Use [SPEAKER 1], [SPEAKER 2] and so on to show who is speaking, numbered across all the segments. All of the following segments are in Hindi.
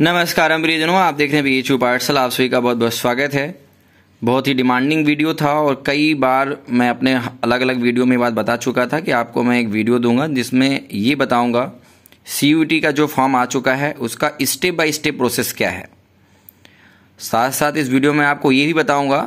[SPEAKER 1] नमस्कार अमरीजनों आप देख रहे हैं बी एच पार्सल आप सभी का बहुत बहुत स्वागत है बहुत ही डिमांडिंग वीडियो था और कई बार मैं अपने अलग अलग वीडियो में बात बता चुका था कि आपको मैं एक वीडियो दूंगा जिसमें ये बताऊंगा सी का जो फॉर्म आ चुका है उसका स्टेप बाय स्टेप प्रोसेस क्या है साथ साथ इस वीडियो में आपको ये भी बताऊँगा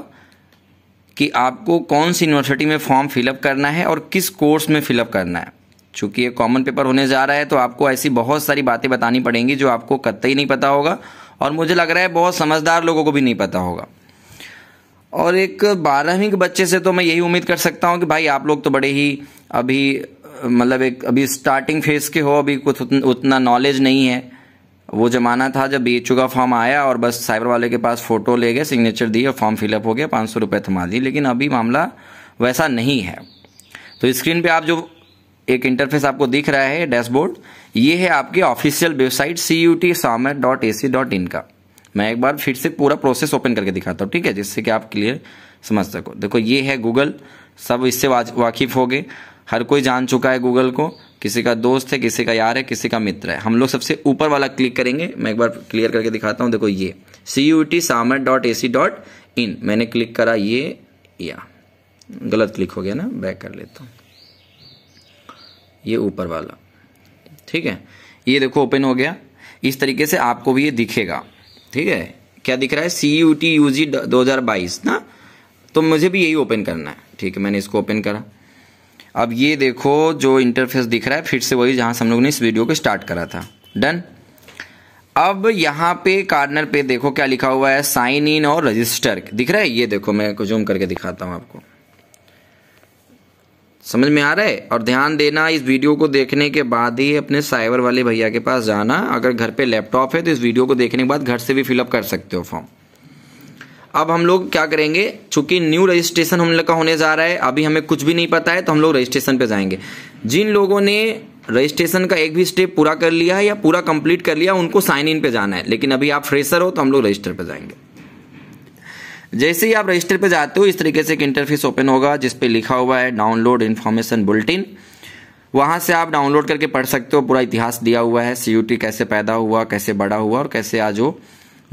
[SPEAKER 1] कि आपको कौन सी यूनिवर्सिटी में फॉर्म फिलअप करना है और किस कोर्स में फिलअप करना है चूंकि ये कॉमन पेपर होने जा रहा है तो आपको ऐसी बहुत सारी बातें बतानी पड़ेंगी जो आपको कतई नहीं पता होगा और मुझे लग रहा है बहुत समझदार लोगों को भी नहीं पता होगा और एक बारहवीं के बच्चे से तो मैं यही उम्मीद कर सकता हूँ कि भाई आप लोग तो बड़े ही अभी मतलब एक अभी स्टार्टिंग फेज के हो अभी कुछ उतना नॉलेज नहीं है वो ज़माना था जब बी का फॉर्म आया और बस साइबर वाले के पास फ़ोटो ले गए सिग्नेचर दिए और फॉर्म फिलअप हो गया पाँच सौ रुपये थमा दिए लेकिन अभी मामला वैसा नहीं है तो स्क्रीन पे आप जो एक इंटरफेस आपको दिख रहा है डैशबोर्ड ये है आपके official website C U T dot A C dot in का मैं एक बार फिर से पूरा प्रोसेस ओपन करके दिखाता हूँ ठीक है जिससे कि आप क्लियर समझ सको देखो ये है गूगल सब इससे वाकिफ हो गए हर कोई जान चुका है गूगल को किसी का दोस्त है किसी का यार है किसी का मित्र है हम लोग सबसे ऊपर वाला क्लिक करेंगे मैं एक बार क्लियर करके दिखाता हूँ देखो ये सी यू टी सामर dot A C dot in मैंने क्लिक करा ये या गलत क्लिक हो गया ना बैक कर लेता हूँ ये ऊपर वाला ठीक है ये देखो ओपन हो गया इस तरीके से आपको भी ये दिखेगा ठीक है क्या दिख रहा है C U T U G दो हज़ार बाईस ना तो मुझे भी यही ओपन करना है ठीक है मैंने इसको ओपन करा अब ये देखो जो इंटरफेस दिख रहा है फिर से वही जहाँ से हम लोग ने इस वीडियो को स्टार्ट करा था डन अब यहाँ पे कार्नर पे देखो क्या लिखा हुआ है साइन इन और रजिस्टर दिख रहा है ये देखो मैं जूम करके दिखाता हूँ आपको समझ में आ रहा है और ध्यान देना इस वीडियो को देखने के बाद ही अपने साइबर वाले भैया के पास जाना अगर घर पे लैपटॉप है तो इस वीडियो को देखने के बाद घर से भी फिलअप कर सकते हो फॉर्म अब हम लोग क्या करेंगे चूंकि न्यू रजिस्ट्रेशन हम लोग का होने जा रहा है अभी हमें कुछ भी नहीं पता है तो हम लोग रजिस्ट्रेशन पे जाएंगे जिन लोगों ने रजिस्ट्रेशन का एक भी स्टेप पूरा कर लिया है या पूरा कंप्लीट कर लिया उनको साइन इन पे जाना है लेकिन अभी आप फ्रेशर हो तो हम लोग रजिस्टर पे जाएंगे जैसे ही आप रजिस्टर पे जाते हो इस तरीके से एक इंटरफेस ओपन होगा जिस पे लिखा हुआ है डाउनलोड इन्फॉर्मेशन बुलेटिन वहाँ से आप डाउनलोड करके पढ़ सकते हो पूरा इतिहास दिया हुआ है सी कैसे पैदा हुआ कैसे बड़ा हुआ और कैसे आज वो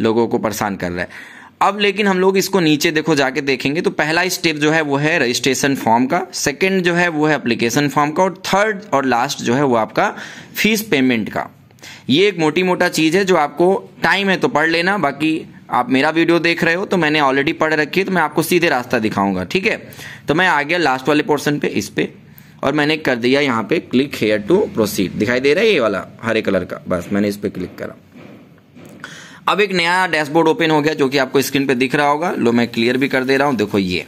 [SPEAKER 1] लोगों को परेशान कर रहा है अब लेकिन हम लोग इसको नीचे देखो जाके देखेंगे तो पहला स्टेप जो है वो है रजिस्ट्रेशन फॉर्म का सेकेंड जो है वो है अप्लीकेशन फॉर्म का और थर्ड और लास्ट जो है वो आपका फीस पेमेंट का ये एक मोटी मोटा चीज़ है जो आपको टाइम है तो पढ़ लेना बाकी आप मेरा वीडियो देख रहे हो तो मैंने ऑलरेडी पढ़ रखी है तो मैं आपको सीधे रास्ता दिखाऊंगा ठीक है तो मैं आ गया लास्ट वाले पोर्सन पे इस पर और मैंने कर दिया यहाँ पे क्लिक हेयर टू प्रोसीड दिखाई दे रहा है ये वाला हरे कलर का बस मैंने इस पर क्लिक करा अब एक नया डैशबोर्ड ओपन हो गया जो कि आपको स्क्रीन पे दिख रहा होगा लो मैं क्लियर भी कर दे रहा हूँ देखो ये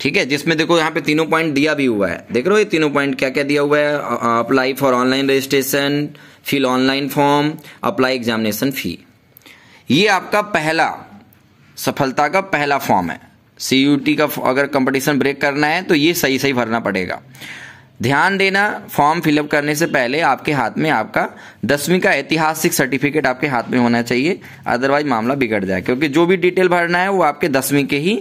[SPEAKER 1] ठीक है जिसमें देखो यहाँ पे तीनों पॉइंट दिया भी हुआ है देख रहे हो ये तीनों पॉइंट क्या क्या दिया हुआ है apply for online registration fill online form apply examination fee ये आपका पहला सफलता का पहला फॉर्म है सी का अगर कंपटीशन ब्रेक करना है तो ये सही सही भरना पड़ेगा ध्यान देना फॉर्म फिलअप करने से पहले आपके हाथ में आपका दसवीं का ऐतिहासिक सर्टिफिकेट आपके हाथ में होना चाहिए अदरवाइज मामला बिगड़ जाए क्योंकि जो भी डिटेल भरना है वो आपके दसवीं के ही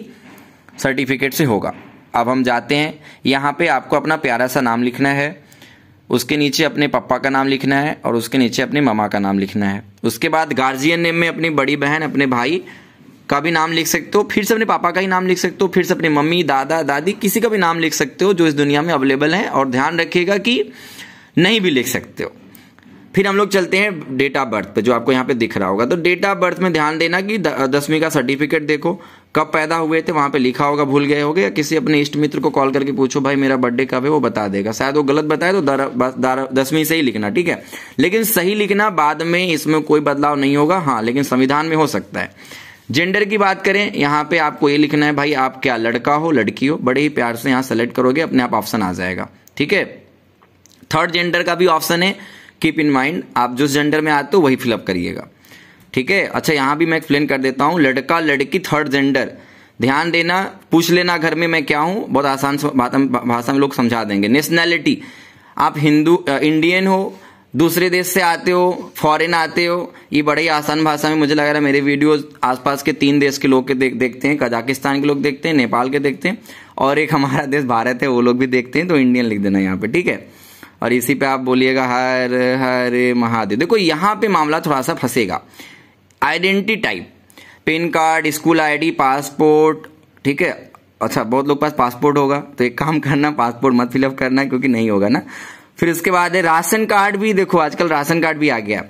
[SPEAKER 1] सर्टिफिकेट से होगा अब हम जाते हैं यहाँ पे आपको अपना प्यारा सा नाम लिखना है उसके नीचे अपने पापा का नाम लिखना है और उसके नीचे अपने मामा का नाम लिखना है उसके बाद गार्जियन नेम में अपनी बड़ी बहन अपने भाई का भी नाम लिख सकते हो फिर से अपने पापा का ही नाम लिख सकते हो फिर से अपने मम्मी दादा दादी किसी का भी नाम लिख सकते हो जो इस दुनिया में अवेलेबल है और ध्यान रखिएगा कि नहीं भी लिख सकते हो फिर हम लोग चलते हैं डेट ऑफ बर्थ पे जो आपको यहाँ पे दिख रहा होगा तो डेट ऑफ बर्थ में ध्यान देना कि दसवीं का सर्टिफिकेट देखो कब पैदा हुए थे वहां पे लिखा होगा भूल गए होगे या किसी अपने इष्ट मित्र को कॉल करके पूछो भाई मेरा बर्थडे कब है वो बता देगा शायद वो गलत बताए तो दसवीं से ही लिखना ठीक है लेकिन सही लिखना बाद में इसमें कोई बदलाव नहीं होगा हाँ लेकिन संविधान में हो सकता है जेंडर की बात करें यहाँ पे आपको ये लिखना है भाई आप क्या लड़का हो लड़की हो बड़े ही प्यार से यहाँ सेलेक्ट करोगे अपने आप ऑप्शन आ जाएगा ठीक है थर्ड जेंडर का भी ऑप्शन है कीप इन माइंड आप जिस जेंडर में आते हो वही फिलअप करिएगा ठीक है अच्छा यहाँ भी मैं एक्सप्लेन कर देता हूँ लड़का लड़की थर्ड जेंडर ध्यान देना पूछ लेना घर में मैं क्या हूँ बहुत आसान भाषा में लोग समझा देंगे नेशनैलिटी आप हिंदू इंडियन हो दूसरे देश से आते हो फॉरेन आते हो ये बड़े ही आसान भाषा में मुझे लग रहा है मेरे वीडियोस आसपास के तीन देश के लोग के देख देखते हैं कजाकिस्तान के लोग देखते हैं नेपाल के देखते हैं और एक हमारा देश भारत है वो लोग भी देखते हैं तो इंडियन लिख देना यहाँ पे ठीक है और इसी पे आप बोलिएगा हर हर महादेव देखो यहाँ पे मामला थोड़ा सा फंसेगा identity type PAN card school ID passport ठीक है अच्छा बहुत लोग पास पासपोर्ट होगा तो एक काम करना पासपोर्ट मत फिलअप करना क्योंकि नहीं होगा ना फिर उसके बाद है राशन कार्ड भी देखो आजकल राशन कार्ड भी आ गया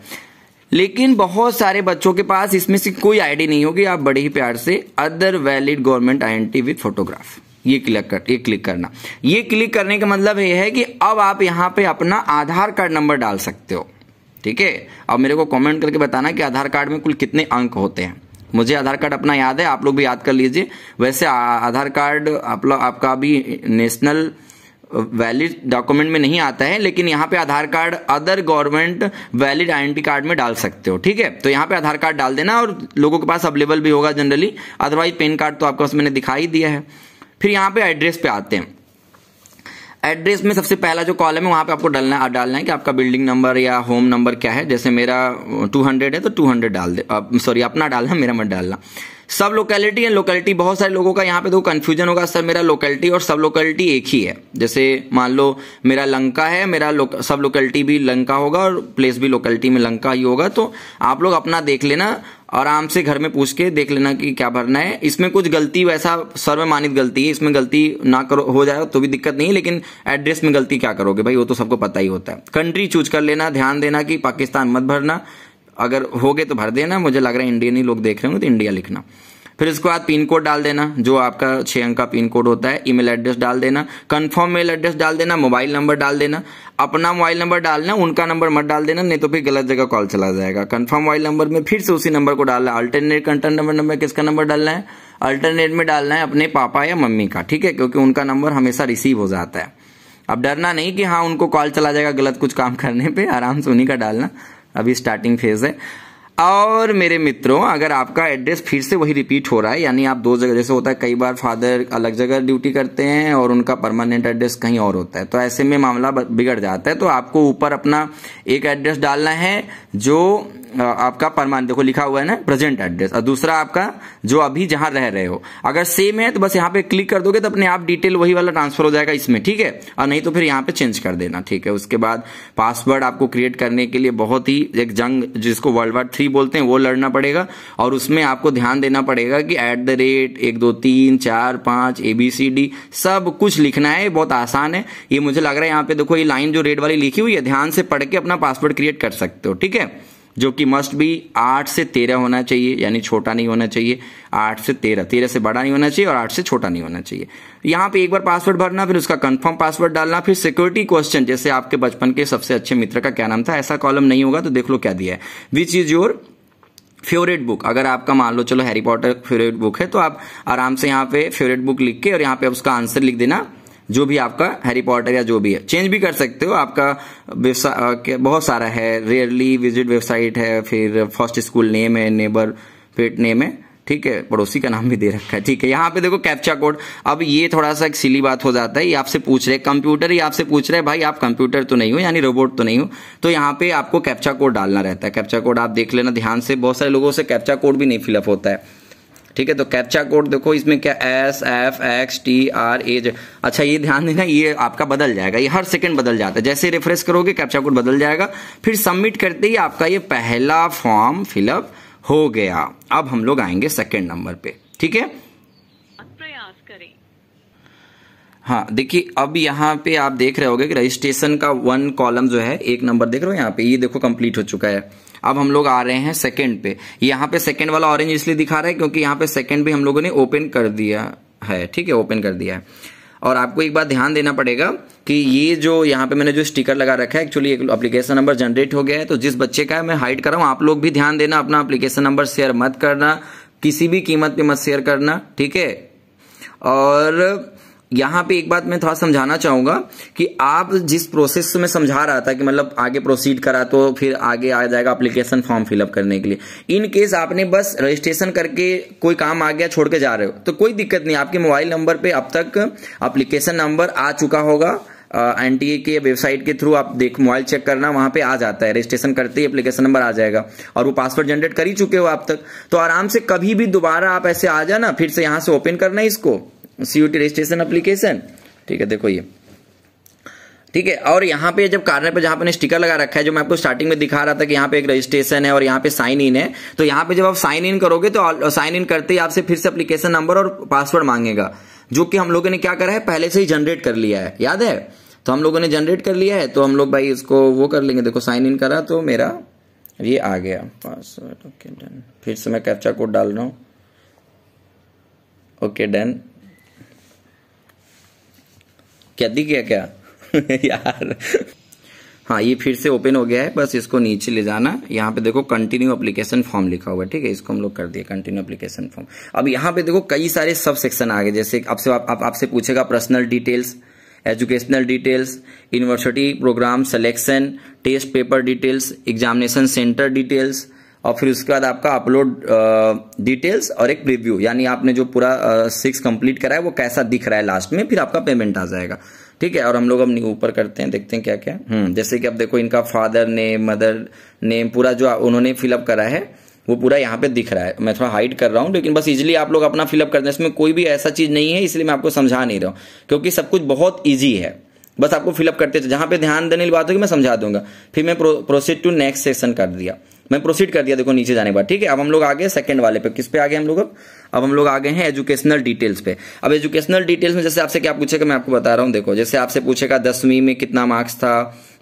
[SPEAKER 1] लेकिन बहुत सारे बच्चों के पास इसमें से कोई आईडी नहीं होगी आप बड़े ही प्यार से other valid government identity with photograph ये क्लिक कर ये क्लिक करना ये क्लिक करने का मतलब यह है कि अब आप यहाँ पे अपना आधार कार्ड नंबर डाल सकते हो ठीक है अब मेरे को कमेंट करके बताना कि आधार कार्ड में कुल कितने अंक होते हैं मुझे आधार कार्ड अपना याद है आप लोग भी याद कर लीजिए वैसे आधार कार्ड आप लोग आपका अभी नेशनल वैलिड डॉक्यूमेंट में नहीं आता है लेकिन यहाँ पे Aadhaar card other government valid identity card में डाल सकते हो ठीक है तो यहाँ पे आधार कार्ड डाल देना और लोगों के पास अवेलेबल भी होगा जनरली अदरवाइज पेन कार्ड तो आपका उसमें मैंने दिखाई दिया है फिर यहाँ पे एड्रेस पे आते हैं एड्रेस में सबसे पहला जो कॉलम है वहाँ पे आपको डालना डालना है कि आपका बिल्डिंग नंबर या होम नंबर क्या है जैसे मेरा 200 है तो 200 डाल दे सॉरी अपना डालना मेरा मत डालना सब लोकेलिटी एंड लोकेलिटी बहुत सारे लोगों का यहाँ पे देखो तो कन्फ्यूजन होगा सर मेरा लोकेलिटी और सब लोकेलिटी एक ही है जैसे मान लो मेरा लंका है मेरा लो, सब लोकेलिटी भी लंका होगा और प्लेस भी लोकेलिटी में लंका ही होगा तो आप लोग अपना देख लेना आराम से घर में पूछ के देख लेना कि क्या भरना है इसमें कुछ गलती वैसा सर्वमानित गलती है इसमें गलती ना करो हो जाए तो भी दिक्कत नहीं लेकिन एड्रेस में गलती क्या करोगे भाई वो तो सबको पता ही होता है कंट्री चूज कर लेना ध्यान देना कि पाकिस्तान मत भरना अगर हो गए तो भर देना मुझे लग रहा है इंडियन ही लोग देख रहे होंगे तो इंडिया लिखना फिर इसके बाद पिन कोड डाल देना जो आपका छः अंक का पिन कोड होता है ईमेल एड्रेस डाल देना कंफर्म मेल एड्रेस डाल देना मोबाइल नंबर डाल देना अपना मोबाइल नंबर डालना उनका नंबर मत डाल देना नहीं तो फिर गलत जगह कॉल चला जाएगा कंफर्म मोबाइल नंबर में फिर से उसी नंबर को डालना अल्टरनेट कंटेंट नंबर नंबर किसका नंबर डालना है अल्टरनेट में डालना है अपने पापा या मम्मी का ठीक है क्योंकि उनका नंबर हमेशा रिसीव हो जाता है अब डरना नहीं कि हाँ उनको कॉल चला जाएगा गलत कुछ काम करने पे आराम से उन्हीं का डालना अभी स्टार्टिंग फेज है और मेरे मित्रों अगर आपका एड्रेस फिर से वही रिपीट हो रहा है यानी आप दो जगह जैसे होता है कई बार फादर अलग जगह ड्यूटी करते हैं और उनका परमानेंट एड्रेस कहीं और होता है तो ऐसे में मामला बिगड़ जाता है तो आपको ऊपर अपना एक एड्रेस डालना है जो आपका परमान देखो लिखा हुआ है ना प्रेजेंट एड्रेस और दूसरा आपका जो अभी जहां रह रहे हो अगर सेम है तो बस यहाँ पे क्लिक कर दोगे तो अपने आप डिटेल वही वाला ट्रांसफर हो जाएगा इसमें ठीक है और नहीं तो फिर यहाँ पे चेंज कर देना ठीक है उसके बाद पासवर्ड आपको क्रिएट करने के लिए बहुत ही एक जंग जिसको वर्ल्ड वार थ्री बोलते हैं वो लड़ना पड़ेगा और उसमें आपको ध्यान देना पड़ेगा कि एट द रेट एक दो तीन चार पांच ए बी सी डी सब कुछ लिखना है बहुत आसान है ये मुझे लग रहा है यहाँ पे देखो ये लाइन जो रेड वाली लिखी हुई है ध्यान से पढ़ के अपना पासवर्ड क्रिएट कर सकते हो ठीक है जो कि मस्ट भी आठ से तेरह होना चाहिए यानी छोटा नहीं होना चाहिए आठ से तेरह तेरह से बड़ा नहीं होना चाहिए और आठ से छोटा नहीं होना चाहिए यहाँ पे एक बार पासवर्ड भरना फिर उसका कंफर्म पासवर्ड डालना फिर सिक्योरिटी क्वेश्चन जैसे आपके बचपन के सबसे अच्छे मित्र का क्या नाम था ऐसा कॉलम नहीं होगा तो देख लो क्या दिया है which is your favourite book अगर आपका मान लो चलो हैरी पॉटर फेवरेट बुक है तो आप आराम से यहाँ पे फेवरेट बुक लिख के और यहाँ पे उसका आंसर लिख देना जो भी आपका हैरी पॉटर या जो भी है चेंज भी कर सकते हो आपका बहुत सारा है रेयरली विजिट वेबसाइट है फिर फर्स्ट स्कूल नेम है नेबर पेट नेम है ठीक है पड़ोसी का नाम भी दे रखा है ठीक है यहाँ पे देखो कैप्चा कोड अब ये थोड़ा सा एक सिली बात हो जाता है ये आपसे पूछ रहे कंप्यूटर ही आपसे पूछ रहे हैं भाई आप कंप्यूटर तो नहीं हो यानी रोबोट तो नहीं हो तो यहाँ पे आपको कैप्चा कोड डालना रहता है कैप्चा कोड आप देख लेना ध्यान से बहुत सारे लोगों से कैप्चा कोड भी नहीं फिलअप होता है ठीक है तो कैप्चा कोड देखो इसमें क्या S F X T R एज अच्छा ये ध्यान देना ये आपका बदल जाएगा ये हर सेकंड बदल जाता है जैसे रिफ्रेश करोगे कैप्चा कोड बदल जाएगा फिर सबमिट करते ही आपका ये पहला फॉर्म फिलअप हो गया अब हम लोग आएंगे सेकेंड नंबर पे ठीक है हाँ देखिए अब यहाँ पे आप देख रहे होगे कि रजिस्ट्रेशन का वन कॉलम जो है एक नंबर देख रहे हो यहाँ पे ये देखो कंप्लीट हो चुका है अब हम लोग आ रहे हैं सेकेंड पे यहाँ पे सेकेंड वाला ऑरेंज इसलिए दिखा रहा है क्योंकि यहाँ पे सेकेंड भी हम लोगों ने ओपन कर दिया है ठीक है ओपन कर दिया है और आपको एक बात ध्यान देना पड़ेगा कि ये जो यहाँ पे मैंने जो स्टिकर लगा रखा है एक्चुअली एक अप्लीकेशन नंबर जनरेट हो गया है तो जिस बच्चे का है मैं हाइड कर रहा हूँ आप लोग भी ध्यान देना अपना अप्लीकेशन नंबर शेयर मत करना किसी भी कीमत पे मत शेयर करना ठीक है और यहाँ पे एक बात मैं थोड़ा समझाना चाहूंगा कि आप जिस प्रोसेस में समझा रहा था कि मतलब आगे प्रोसीड करा तो फिर आगे आ जाएगा अप्लीकेशन फॉर्म फिलअप करने के लिए इन केस आपने बस रजिस्ट्रेशन करके कोई काम आ गया छोड़ के जा रहे हो तो कोई दिक्कत नहीं आपके मोबाइल नंबर पे अब तक अप्लीकेशन नंबर आ चुका होगा एन टी ए के वेबसाइट के थ्रू आप देख मोबाइल चेक करना वहां पे आ जाता है रजिस्ट्रेशन करते ही एप्लीकेशन नंबर आ जाएगा और वो पासवर्ड जनरेट कर ही चुके हो आप तक तो आराम से कभी भी दोबारा आप ऐसे आ जाना फिर से यहां से ओपन करना इसको सीयूटी रजिस्ट्रेशन अप्लीकेशन ठीक है देखो ये ठीक है और यहाँ पे जब कार्नर पे जहाँ पे स्टिकर लगा रखा है जो मैं आपको स्टार्टिंग में दिखा रहा था कि यहाँ पे एक रजिस्ट्रेशन है और यहाँ पे साइन इन है तो यहाँ पे जब आप साइन इन करोगे तो साइन इन करते ही आपसे फिर से अप्लीकेशन नंबर और पासवर्ड मांगेगा जो कि हम लोगों ने क्या करा है पहले से ही जनरेट कर लिया है याद है तो हम लोगों ने जनरेट कर लिया है तो हम लोग भाई इसको वो कर लेंगे देखो साइन इन करा तो मेरा ये आ गया पासवर्ड ओके डन फिर से मैं कैप्चा कोड डाल रहा हूँ ओके डन क्या दिख गया क्या यार हाँ ये फिर से ओपन हो गया है बस इसको नीचे ले जाना यहाँ पे देखो कंटिन्यू अप्लीकेशन फॉर्म लिखा हुआ है ठीक है इसको हम लोग कर दिए कंटिन्यू अप्लीकेशन फॉर्म अब यहाँ पे देखो कई सारे सब सेक्शन आ गए जैसे आपसे आप, आप, आपसे पूछेगा personal details educational details university program selection test paper details examination centre details और फिर उसके बाद आपका अपलोड डिटेल्स और एक प्रीव्यू यानी आपने जो पूरा सिक्स कंप्लीट करा है वो कैसा दिख रहा है लास्ट में फिर आपका पेमेंट आ जाएगा ठीक है और हम लोग अब ऊपर करते हैं देखते हैं क्या क्या हम्म जैसे कि अब देखो इनका फादर नेम मदर नेम पूरा जो उन्होंने फिलअप करा है वो पूरा यहाँ पे दिख रहा है मैं थोड़ा हाइड कर रहा हूँ लेकिन बस इजीली आप लोग अपना फिलअप कर दें इसमें कोई भी ऐसा चीज़ नहीं है इसलिए मैं आपको समझा नहीं रहा हूँ क्योंकि सब कुछ बहुत ईजी है बस आपको फिलअप करते जहाँ पे ध्यान देने की बात होगी मैं समझा दूंगा फिर मैं pro, proceed to next session कर दिया मैं प्रोसीड कर दिया देखो नीचे जाने के बाद ठीक है अब हम लोग आगे सेकंड वाले पे किस पे आगे हम लोग अब अब हम लोग आगे हैं एजुकेशनल डिटेल्स पे अब एजुकेशनल डिटेल्स में जैसे आपसे क्या पूछेगा मैं आपको बता रहा हूँ देखो जैसे आपसे पूछेगा दसवीं में कितना मार्क्स था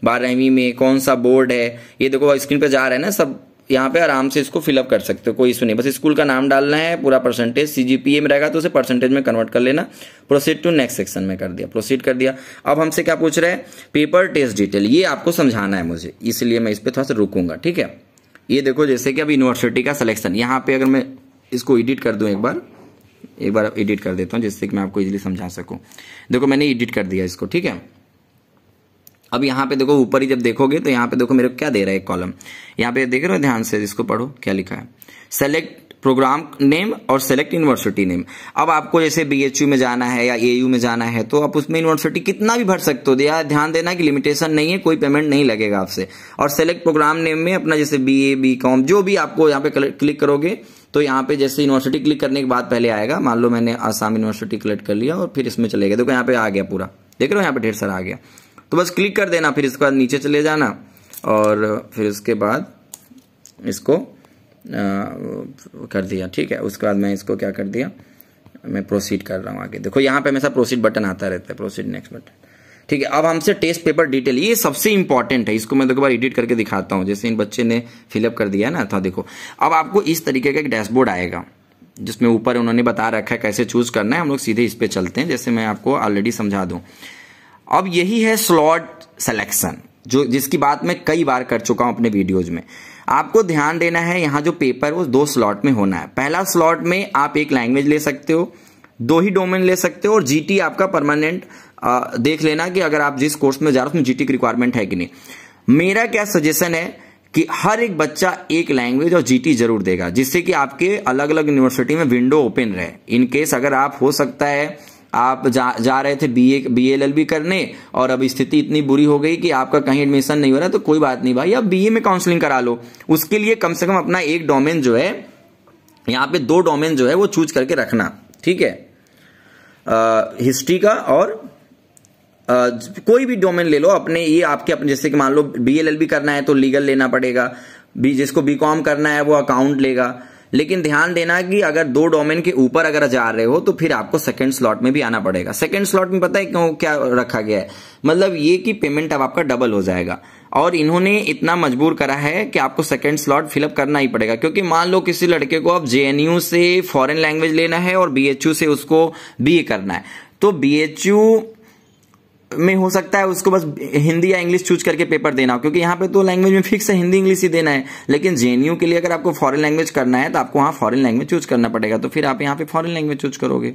[SPEAKER 1] बारहवीं में कौन सा बोर्ड है ये देखो स्क्रीन पे जा रहे हैं ना सब यहाँ पे आराम से इसको फिलअप कर सकते हो कोई इशू नहीं बस स्कूल का नाम डालना है पूरा परसेंटेज सीजीपीए में रहेगा तो उसे परसेंटेज में कन्वर्ट कर लेना प्रोसीड टू नेक्स्ट सेक्शन में कर दिया प्रोसीड कर दिया अब हमसे क्या पूछ रहे हैं पेपर टेस्ट डिटेल ये आपको समझाना है मुझे इसलिए मैं इस पर थोड़ा सा रुकूंगा ठीक है ये देखो जैसे कि अब यूनिवर्सिटी का सिलेक्शन यहाँ पे अगर मैं इसको एडिट कर दूँ एक बार एक बार एडिट कर देता हूँ जिससे कि मैं आपको इजीली समझा सकूँ देखो मैंने एडिट कर दिया इसको ठीक है अब यहाँ पे देखो ऊपर ही जब देखोगे तो यहाँ पे देखो मेरे को क्या दे रहा है कॉलम यहाँ पे देख रहे हो ध्यान से इसको पढ़ो क्या लिखा है सेलेक्ट प्रोग्राम नेम और सेलेक्ट यूनिवर्सिटी नेम अब आपको जैसे बीएचयू में जाना है या एयू में जाना है तो आप उसमें यूनिवर्सिटी कितना भी भर सकते हो या ध्यान देना कि लिमिटेशन नहीं है कोई पेमेंट नहीं लगेगा आपसे और सेलेक्ट प्रोग्राम नेम में अपना जैसे बी कॉम जो भी आपको यहाँ पे क्लिक करोगे तो यहाँ पे जैसे यूनिवर्सिटी क्लिक करने के बाद पहले आएगा मान लो मैंने आसाम यूनिवर्सिटी कलेक्ट कर लिया और फिर इसमें चले गए देखो यहाँ पे आ गया पूरा देख रहे हो यहाँ पे ढेर सारा आ गया तो बस क्लिक कर देना फिर इसके बाद नीचे चले जाना और फिर उसके बाद इसको आ, कर दिया ठीक है उसके बाद मैं इसको क्या कर दिया मैं प्रोसीड कर रहा हूँ आगे देखो यहाँ पे हमेशा प्रोसीड बटन आता रहता है प्रोसीड नेक्स्ट बटन ठीक है अब हमसे टेस्ट पेपर डिटेल ये सबसे इंपॉर्टेंट है इसको मैं दो बार एडिट करके दिखाता हूँ जैसे इन बच्चे ने फिलअप कर दिया ना था देखो अब आपको इस तरीके का एक डैशबोर्ड आएगा जिसमें ऊपर उन्होंने बता रखा है कैसे चूज करना है हम लोग सीधे इस पर चलते हैं जैसे मैं आपको ऑलरेडी समझा दूँ अब यही है स्लॉट सिलेक्शन जो जिसकी बात मैं कई बार कर चुका हूं अपने वीडियोज में आपको ध्यान देना है यहां जो पेपर वो दो स्लॉट में होना है पहला स्लॉट में आप एक लैंग्वेज ले सकते हो दो ही डोमेन ले सकते हो और जीटी आपका परमानेंट देख लेना कि अगर आप जिस कोर्स में जा रहे हो उसमें जीटी की रिक्वायरमेंट है कि नहीं मेरा क्या सजेशन है कि हर एक बच्चा एक लैंग्वेज और जीटी जरूर देगा जिससे कि आपके अलग अलग यूनिवर्सिटी में विंडो ओपन रहे इनकेस अगर आप हो सकता है आप जा जा रहे थे B A B L L B करने और अब स्थिति इतनी बुरी हो गई कि आपका कहीं एडमिशन नहीं हो रहा तो कोई बात नहीं भाई आप बी ए में काउंसलिंग करा लो उसके लिए कम से कम अपना एक डोमेन जो है यहाँ पे दो डोमेन जो है वो चूज करके रखना ठीक है हिस्ट्री का और आ, कोई भी डोमेन ले लो अपने ये आपके अपने जैसे कि मान लो बी एल एल बी करना है तो लीगल लेना पड़ेगा बी जिसको बी कॉम करना है वो अकाउंट लेगा लेकिन ध्यान देना कि अगर दो डोमेन के ऊपर अगर जा रहे हो तो फिर आपको सेकंड स्लॉट में भी आना पड़ेगा सेकंड स्लॉट में पता है क्यों क्या रखा गया है मतलब ये कि पेमेंट अब आपका डबल हो जाएगा और इन्होंने इतना मजबूर करा है कि आपको सेकंड स्लॉट फिलअप करना ही पड़ेगा क्योंकि मान लो किसी लड़के को अब जेएनयू से फॉरन लैंग्वेज लेना है और बीएचयू से उसको बी करना है तो बी में हो सकता है उसको बस हिंदी या इंग्लिश चूज करके पेपर देना हो क्योंकि यहाँ पे तो लैंग्वेज में फिक्स है हिंदी इंग्लिश ही देना है लेकिन जेएनयू के लिए अगर आपको फॉरन लैंग्वेज करना है तो आपको वहाँ फॉरन लैंग्वेज चूज करना पड़ेगा तो फिर आप यहाँ पे फॉरन लैंग्वेज चूज करोगे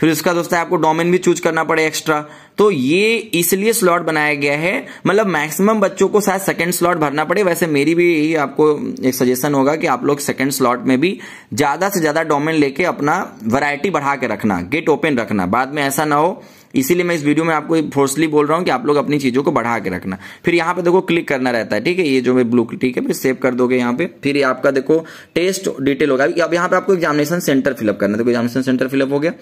[SPEAKER 1] फिर उसका दोस्तों आपको डोमेन भी चूज करना पड़े एक्स्ट्रा तो ये इसलिए स्लॉट बनाया गया है मतलब मैक्सिमम बच्चों को शायद सेकंड स्लॉट भरना पड़े वैसे मेरी भी यही आपको एक सजेशन होगा कि आप लोग सेकंड स्लॉट में भी ज्यादा से ज्यादा डोमेन लेके अपना वैरायटी बढ़ा के रखना गेट ओपन रखना बाद में ऐसा ना हो इसीलिए मैं इस वीडियो में आपको फोर्सली बोल रहा हूँ कि आप लोग अपनी चीज़ों को बढ़ा के रखना फिर यहाँ पे देखो क्लिक करना रहता है ठीक है ये जो मैं ब्लू ठीक है फिर सेव कर दोगे यहाँ पे फिर ये आपका देखो टेस्ट डिटेल होगा अब यहाँ पे आपको एग्जामिनेशन सेंटर फिलअप करना देखो एग्जामिनेशन सेंटर फिलअप हो गया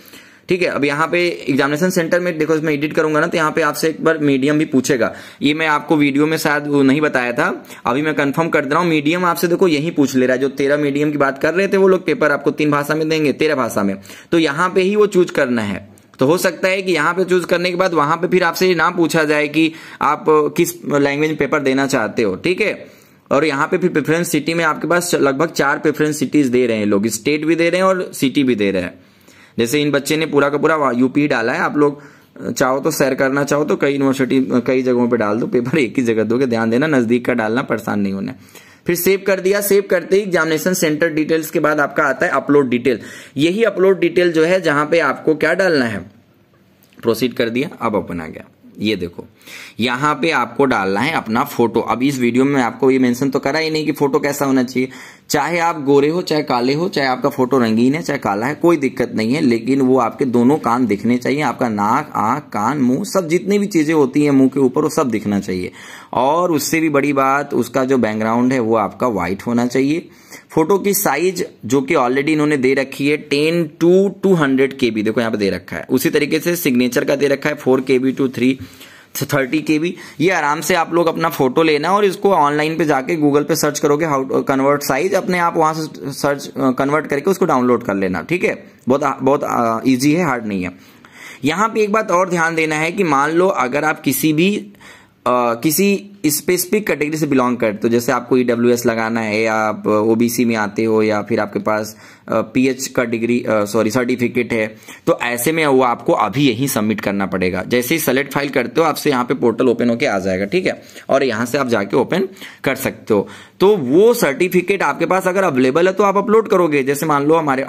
[SPEAKER 1] ठीक है अब यहाँ पे एग्जामिनेशन सेंटर में देखो मैं एडिट करूंगा ना तो यहाँ पे आपसे एक बार मीडियम भी पूछेगा ये मैं आपको वीडियो में शायद नहीं बताया था अभी मैं कंफर्म कर दे रहा हूँ मीडियम आपसे देखो यही पूछ ले रहा है जो तेरह मीडियम की बात कर रहे थे वो लोग पेपर आपको तीन भाषा में देंगे तेरह भाषा में तो यहाँ पे ही वो चूज करना है तो हो सकता है कि यहाँ पे चूज करने के बाद वहां पे फिर आपसे ये ना पूछा जाए कि आप किस लैंग्वेज में पेपर देना चाहते हो ठीक है और यहाँ पे फिर प्रेफरेंस सिटी में आपके पास लगभग चार प्रेफरेंस सिटीज दे रहे हैं लोग स्टेट भी दे रहे हैं और सिटी भी दे रहे हैं जैसे इन बच्चे ने पूरा का पूरा यूपी डाला है आप लोग चाहो तो सैर करना चाहो तो कई यूनिवर्सिटी कई जगहों पे डाल दो पेपर एक ही जगह दोगे ध्यान देना नजदीक का डालना परेशान नहीं होना फिर सेव कर दिया सेव करते ही एग्जामिनेशन सेंटर डिटेल्स के बाद आपका आता है अपलोड डिटेल यही अपलोड डिटेल जो है जहां पे आपको क्या डालना है प्रोसीड कर दिया अब ओपन आ गया ये देखो यहां पे आपको डालना है अपना फोटो अब इस वीडियो में आपको ये मेंशन तो करा ही नहीं कि फोटो कैसा होना चाहिए चाहे आप गोरे हो चाहे काले हो चाहे आपका फोटो रंगीन है चाहे काला है कोई दिक्कत नहीं है लेकिन वो आपके दोनों कान दिखने चाहिए आपका नाक आंख कान मुंह सब जितनी भी चीजें होती हैं मुंह के ऊपर वो सब दिखना चाहिए और उससे भी बड़ी बात उसका जो बैकग्राउंड है वो आपका व्हाइट होना चाहिए फोटो की साइज जो कि ऑलरेडी इन्होंने दे रखी है ten to two hundred K B देखो यहाँ पे दे रखा है उसी तरीके से सिग्नेचर का दे रखा है four K B to three thirty K B ये आराम से आप लोग अपना फोटो लेना और इसको ऑनलाइन पे जाके गूगल पे सर्च करोगे हाउ कन्वर्ट साइज अपने आप वहां से सर्च कन्वर्ट करके उसको डाउनलोड कर लेना ठीक है बहुत बहुत ईजी है हार्ड नहीं है यहां पे एक बात और ध्यान देना है कि मान लो अगर आप किसी भी किसी स्पेसिफिक कैटेगरी से बिलोंग करते हो तो जैसे आपको ई डब्ल्यू एस लगाना है या आप ओबीसी में आते हो या फिर आपके पास पी एच का डिग्री सॉरी सर्टिफिकेट है तो ऐसे में वो आपको अभी यही सबमिट करना पड़ेगा जैसे ही सेलेक्ट फाइल करते हो आपसे यहाँ पे पोर्टल ओपन होके आ जाएगा ठीक है और यहाँ से आप जाके ओपन कर सकते हो तो वो सर्टिफिकेट आपके पास अगर अवेलेबल है तो आप अपलोड करोगे जैसे मान लो हमारे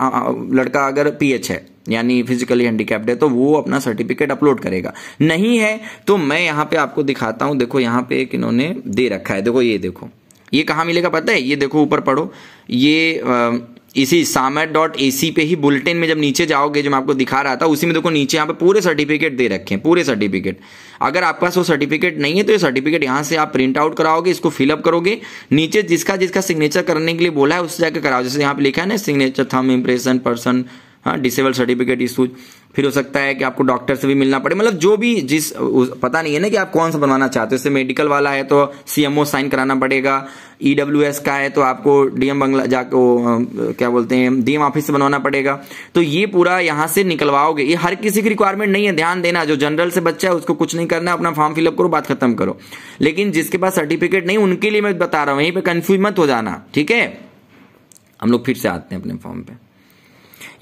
[SPEAKER 1] लड़का अगर पी एच है यानी फिजिकली हैंडीकैप्ड है तो वो अपना सर्टिफिकेट अपलोड करेगा नहीं है तो मैं यहाँ पे आपको दिखाता हूँ देखो यहाँ पे एक इन्होंने दे रखा है देखो ये देखो ये कहाँ मिलेगा पता है ये देखो ऊपर पढ़ो ये आ, इसी सामर डॉट ए सी पे ही बुलेटिन में जब नीचे जाओगे जो मैं आपको दिखा रहा था उसी में देखो नीचे यहाँ पे पूरे सर्टिफिकेट दे रखे हैं पूरे सर्टिफिकेट अगर आपके पास वो सर्टिफिकेट नहीं है तो ये सर्टिफिकेट यहाँ से आप प्रिंट आउट कराओगे इसको फिलअप करोगे नीचे जिसका जिसका सिग्नेचर करने के लिए बोला है उससे जाकर कराओ जैसे यहाँ पे लिखा है ना सिग्नेचर थम इम्प्रेशन पर्सन हाँ डिसेबल सर्टिफिकेट इशूज फिर हो सकता है कि आपको डॉक्टर से भी मिलना पड़े मतलब जो भी जिस पता नहीं है ना कि आप कौन सा बनवाना चाहते हो जैसे मेडिकल वाला है तो सीएमओ साइन कराना पड़ेगा ईडब्ल्यूएस e का है तो आपको डीएम बंगला जाके क्या बोलते हैं डीएम ऑफिस से बनवाना पड़ेगा तो ये पूरा यहाँ से निकलवाओगे ये हर किसी की रिक्वायरमेंट नहीं है ध्यान देना जो जनरल से बच्चा है उसको कुछ नहीं करना अपना फॉर्म फिलअप करो बात खत्म करो लेकिन जिसके पास सर्टिफिकेट नहीं उनके लिए मैं बता रहा हूँ यहीं पर कन्फ्यूज मत हो जाना ठीक है हम लोग फिर से आते हैं अपने फॉर्म पर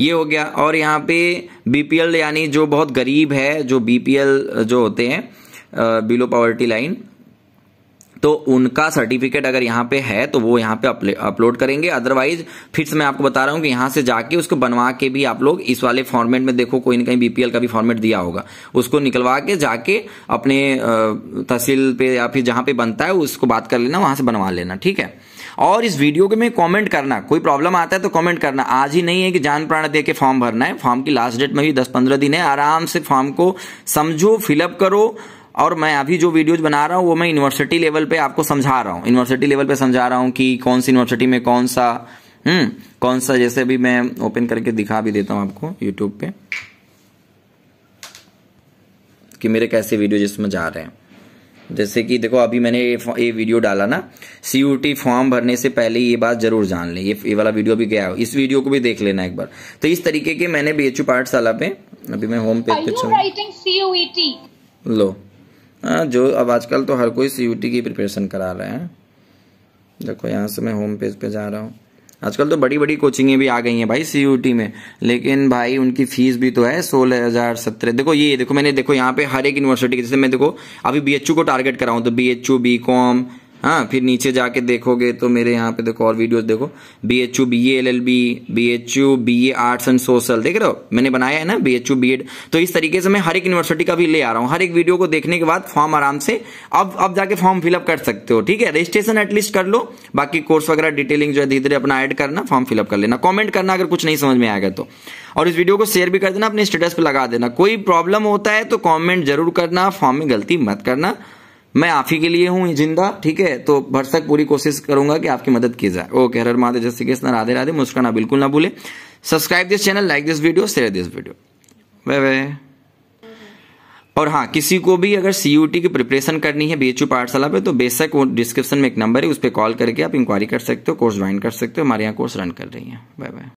[SPEAKER 1] ये हो गया और यहाँ पे बीपीएल यानी जो बहुत गरीब है जो बीपीएल जो होते हैं बिलो पॉवर्टी लाइन तो उनका सर्टिफिकेट अगर यहाँ पे है तो वो यहाँ पे अपलोड करेंगे अदरवाइज फिर से मैं आपको बता रहा हूँ कि यहाँ से जाके उसको बनवा के भी आप लोग इस वाले फॉर्मेट में देखो कोई ना कहीं बीपीएल का भी फॉर्मेट दिया होगा उसको निकलवा के जाके अपने तहसील पे या फिर जहाँ पे बनता है उसको बात कर लेना वहां से बनवा लेना ठीक है और इस वीडियो के में कमेंट करना कोई प्रॉब्लम आता है तो कमेंट करना आज ही नहीं है कि जान प्राण दे के फॉर्म भरना है फॉर्म की लास्ट डेट में भी दस पंद्रह दिन है आराम से फॉर्म को समझो फिलअप करो और मैं अभी जो वीडियोज बना रहा हूँ वो मैं यूनिवर्सिटी लेवल पे आपको समझा रहा हूँ यूनिवर्सिटी लेवल पे समझा रहा हूँ कि कौन सी यूनिवर्सिटी में कौन सा हम्म कौन सा जैसे अभी मैं ओपन करके दिखा भी देता हूँ आपको यूट्यूब पे कि मेरे कैसे वीडियो जिसमें जा रहे हैं जैसे कि देखो अभी मैंने ये, वीडियो डाला ना सीयूटी फॉर्म भरने से पहले ये बात जरूर जान ले ये ये वाला वीडियो भी गया हो इस वीडियो को भी देख लेना एक बार तो इस तरीके के मैंने बी एच यू पाठशाला पे अभी मैं होम पेज पे चल e लो आ, हाँ, जो अब आजकल तो हर कोई सीयूटी की प्रिपरेशन करा रहे हैं देखो यहाँ से मैं होम पेज पे जा रहा हूँ आजकल तो बड़ी बड़ी कोचिंगें भी आ गई हैं भाई सी में लेकिन भाई उनकी फीस भी तो है सोलह हज़ार सत्रह देखो ये देखो मैंने देखो यहाँ पे हर एक यूनिवर्सिटी जैसे मैं देखो अभी बी को टारगेट कराऊँ तो B H U B com हाँ फिर नीचे जाके देखोगे तो मेरे यहाँ पे देखो और वीडियोस देखो B H U B L L B B H U B A arts and social देख रहे हो मैंने बनाया है ना B H U B Ed तो इस तरीके से मैं हर एक यूनिवर्सिटी का भी ले आ रहा हूँ हर एक वीडियो को देखने के बाद फॉर्म आराम से अब अब जाके फॉर्म फिलअप कर सकते हो ठीक है रजिस्ट्रेशन एटलीस्ट कर लो बाकी कोर्स वगैरह डिटेलिंग जो है धीरे धीरे अपना एड करना फॉर्म फिलअप कर लेना कॉमेंट करना अगर कुछ नहीं समझ में आएगा तो और इस वीडियो को शेयर भी कर देना अपने स्टेटस पर लगा देना कोई प्रॉब्लम होता है तो कॉमेंट जरूर करना फॉर्म में गलती मत करना मैं आप ही के लिए हूँ जिंदा ठीक है तो भरसक पूरी कोशिश करूंगा कि आपकी मदद की जाए ओके हर माधे जैसे कृष्ण राधे राधे मुस्कुराना बिल्कुल ना भूले subscribe this channel like this video share this video वे वे और हाँ किसी को भी अगर सी यू टी की प्रिपरेशन करनी है बी एच यू पाठशाला पे तो बेशक वो डिस्क्रिप्शन में एक नंबर है उस पर कॉल करके आप इंक्वायरी कर सकते हो कोर्स ज्वाइन कर सकते हो हमारे यहाँ कोर्स रन कर रही है बाय बाय